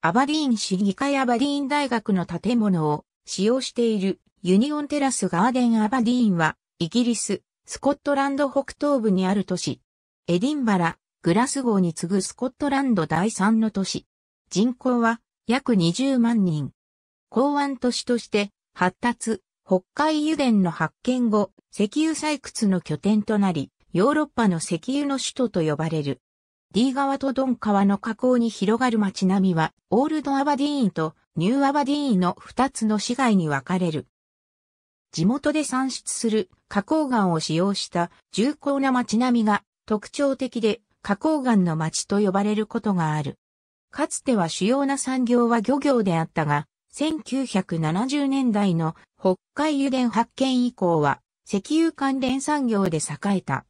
アバディーン市議会アバディーン大学の建物を使用しているユニオンテラスガーデンアバディーンはイギリス、スコットランド北東部にある都市。エディンバラ、グラスゴーに次ぐスコットランド第3の都市。人口は約20万人。港湾都市として発達、北海油田の発見後、石油採掘の拠点となり、ヨーロッパの石油の首都と呼ばれる。D 川とドン川の河口に広がる街並みは、オールドアバディーンとニューアバディーンの二つの市街に分かれる。地元で産出する花崗岩を使用した重厚な街並みが特徴的で花崗岩の街と呼ばれることがある。かつては主要な産業は漁業であったが、1970年代の北海油田発見以降は石油関連産業で栄えた。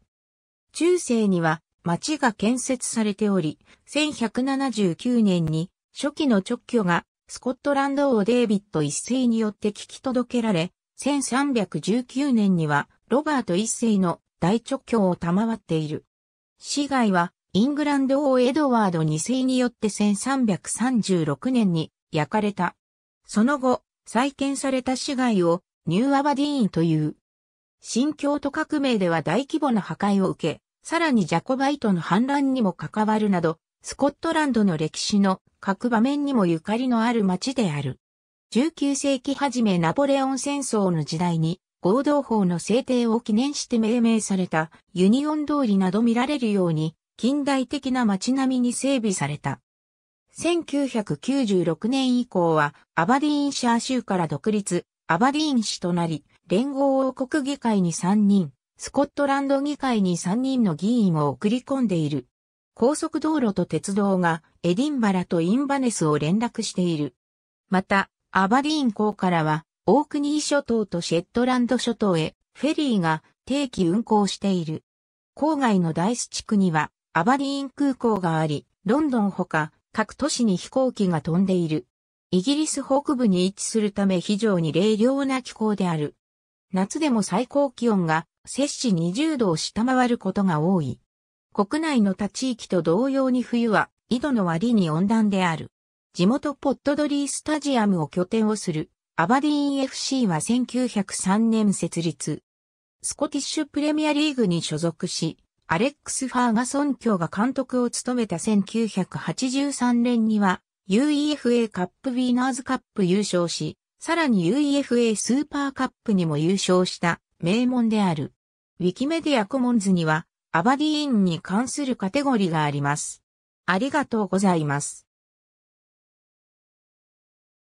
中世には町が建設されており、1179年に初期の直居がスコットランド王デイビッド一世によって聞き届けられ、1319年にはロバート一世の大直居を賜っている。市街はイングランド王エドワード二世によって1336年に焼かれた。その後、再建された市街をニューアバディーンという。新京都革命では大規模な破壊を受け、さらにジャコバイトの反乱にも関わるなど、スコットランドの歴史の各場面にもゆかりのある町である。19世紀初めナポレオン戦争の時代に合同法の制定を記念して命名されたユニオン通りなど見られるように近代的な街並みに整備された。1996年以降はアバディーンシャー州から独立、アバディーン市となり、連合王国議会に3人、スコットランド議会に3人の議員を送り込んでいる。高速道路と鉄道がエディンバラとインバネスを連絡している。また、アバディーン港からは、オークニー諸島とシェットランド諸島へフェリーが定期運航している。郊外のダイス地区にはアバディーン空港があり、ロンドンほか各都市に飛行機が飛んでいる。イギリス北部に位置するため非常に冷涼な気候である。夏でも最高気温が摂氏20度を下回ることが多い。国内の他地域と同様に冬は、緯度の割に温暖である。地元ポットドリースタジアムを拠点をする、アバディーン FC は1903年設立。スコティッシュプレミアリーグに所属し、アレックス・ファーガソン卿が監督を務めた1983年には UEFA カップウィーナーズカップ優勝し、さらに UEFA スーパーカップにも優勝した名門である。ウィキメディアコモンズには、アバディーンに関するカテゴリーがあります。ありがとうございます。